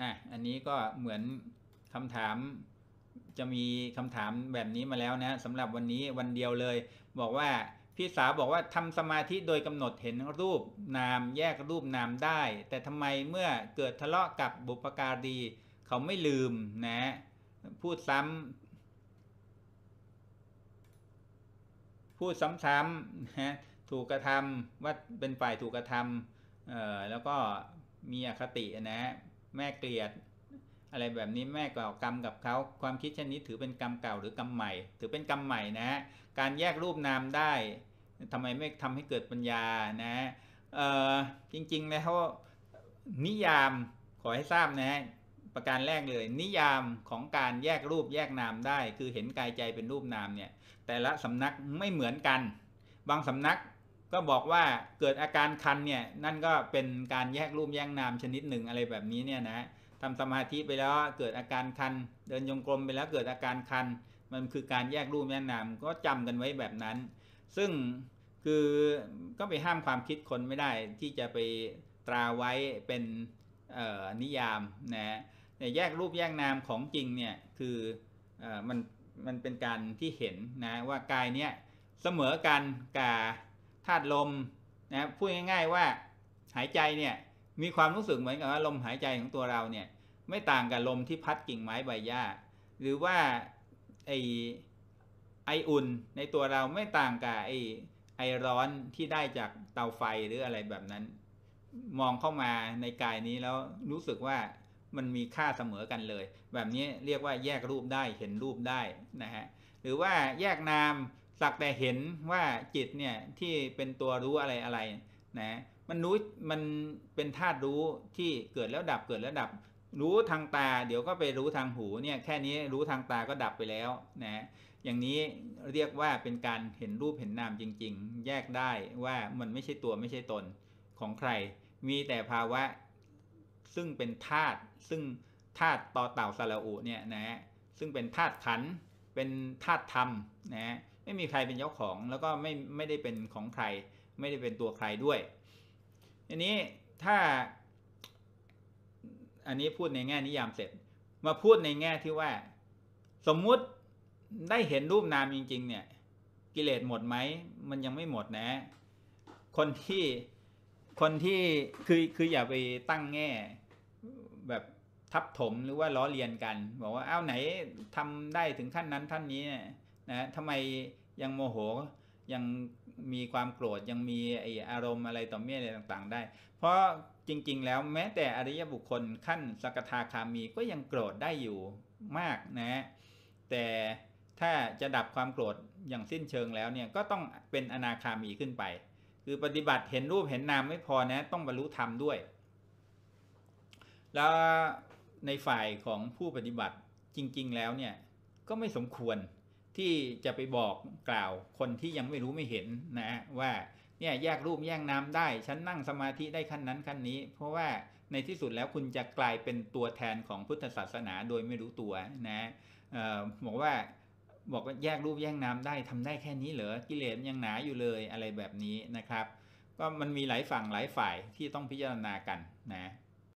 อ่ะ อันนี้ก็เหมือนคำถาม จะมีคำถามแบบนี้มาแล้วนะสำหรับวันนี้วันเดียวเลย บอกว่าพี่สาวบอกว่าทำสมาธิโดยกำหนดเห็นรูปนาม แยกรูปนามได้ แต่ทำไมเมื่อเกิดทะเลาะกับบุปการี เขาไม่ลืมนะ พูดซ้ำพูดซ้ำๆนะถูกกระทำว่าเป็นฝ่ายถูกกระทำแล้วก็มีอคตินะแม่เกลียด อะไรแบบนี้แม่ก่อกรรมกับเขาความคิดเช่นนี้ถือเป็นกรรมเก่าหรือกรรมใหม่ ถือเป็นกรรมใหม่นะการแยกรูปนามได้ทำไมไม่ทำให้เกิดปัญญานะจริง ๆแล้วนิยามขอให้ทราบนะะประการแรกเลย นิยามของการแยกรูปแยกนามได้คือเห็นกายใจเป็นรูปนามเนี่ยแต่ละสำนักไม่เหมือนกัน บางสำนักก็บอกว่าเกิดอาการคันเนี่ยนั่นก็เป็นการแยกรูปแยกนามชนิดหนึ่งอะไรแบบนี้เนี่ยนะทำสมาธิไปแล้วเกิดอาการคันเดินยงกลมไปแล้วเกิดอาการคันมันคือการแยกรูปแยกนามก็จำกันไว้แบบนั้น ซึ่งคือก็ไปห้ามความคิดคนไม่ได้ที่จะไปตราไว้เป็นนิยามนะแต่แยกรูปแยกนามของจริงเนี่ยคืออมันมันเป็นการที่เห็นนะว่ากายเนี่ยเสมอกันกับธาตุลมนะพูดง่าย ๆว่าหายใจเนี่ยมีความรู้สึกเหมือนกับว่าลมหายใจของตัวเราเนี่ยไม่ต่างกับลมที่พัดกิ่งไม้ใบหญ้าหรือว่าไอไออุ่นในตัวเราไม่ต่างกับไอไอร้อนที่ได้จากเตาไฟหรืออะไรแบบนั้น มองเข้ามาในกายนี้แล้วรู้สึกว่ามันมีค่าเสมอกันเลย แบบนี้เรียกว่าแยกรูปได้เห็นรูปได้นะฮะหรือว่าแยกนามสักแต่เห็นว่าจิตเนี่ยที่เป็นตัวรู้อะไรอะไรนะ มันรู้มันเป็นธาตุรู้ที่เกิดแล้วดับเกิดแล้วดับ รู้ทางตาเดี๋ยวก็ไปรู้ทางหูเนี่ยแค่นี้รู้ทางตาก็ดับไปแล้วนะ อย่างนี้เรียกว่าเป็นการเห็นรูปเห็นนามจริง ๆ แยกได้ว่ามันไม่ใช่ตัวไม่ใช่ตนของใคร มีแต่ภาวะซึ่งเป็นธาตุซึ่งธาตุต่อเต่าสระอุเนี่ยนะซึ่งเป็นธาตุขันเป็นธาตุธรรมนะไม่มีใครเป็นเจ้าของ แล้วก็ไม่ไม่ได้เป็นของใครไม่ได้เป็นตัวใครด้วยอันนี้ถ้า อันนี้พูดในแง่นิยามเสร็จ มาพูดในแง่ที่ว่า สมมุติได้เห็นรูปนามจริง ๆ เนี่ย กิเลสหมดไหมมันยังไม่หมดนะ คนที่คนที่คือคืออย่าไปตั้งแง่แบบทับถมหรือว่าล้อเลียนกัน บอกว่าเอ้าไหนทำได้ถึงขั้นนั้นท่านนี้นะทำไมยังโมโห ยังมีความโกรธ ยังมีไออารมณ์อะไรต่อเมียอะไรต่างๆ ได้ เพราะจริงๆแล้วแม้แต่อริยบุคคลขั้นสกทาคามีก็ยังโกรธได้อยู่มากนะแต่ถ้าจะดับความโกรธอย่างสิ้นเชิงแล้วเนี่ยก็ต้องเป็นอนาคามีขึ้นไป คือปฏิบัติเห็นรูปเห็นนามไม่พอนะต้องบรรลุธรรมด้วย แล้วในฝ่ายของผู้ปฏิบัติจริงๆแล้วเนี่ยก็ไม่สมควรที่จะไปบอกกล่าวคนที่ยังไม่รู้ไม่เห็นนะ ว่าเนี่ยแยกรูปแยกนามได้ฉันนั่งสมาธิได้ขั้นนั้นขั้นนี้ เพราะว่าในที่สุดแล้วคุณจะกลายเป็นตัวแทนของพุทธศาสนา โดยไม่รู้ตัวนะออบอกว่าบอกว่าแยกรูปแยกนามได้ทำได้แค่นี้เหรอกิเลสยังหนาอยู่เลยอะไรแบบนี้นะครับ ก็มันมีหลายฝั่งหลายฝ่ายที่ต้องพิจารณากันนะ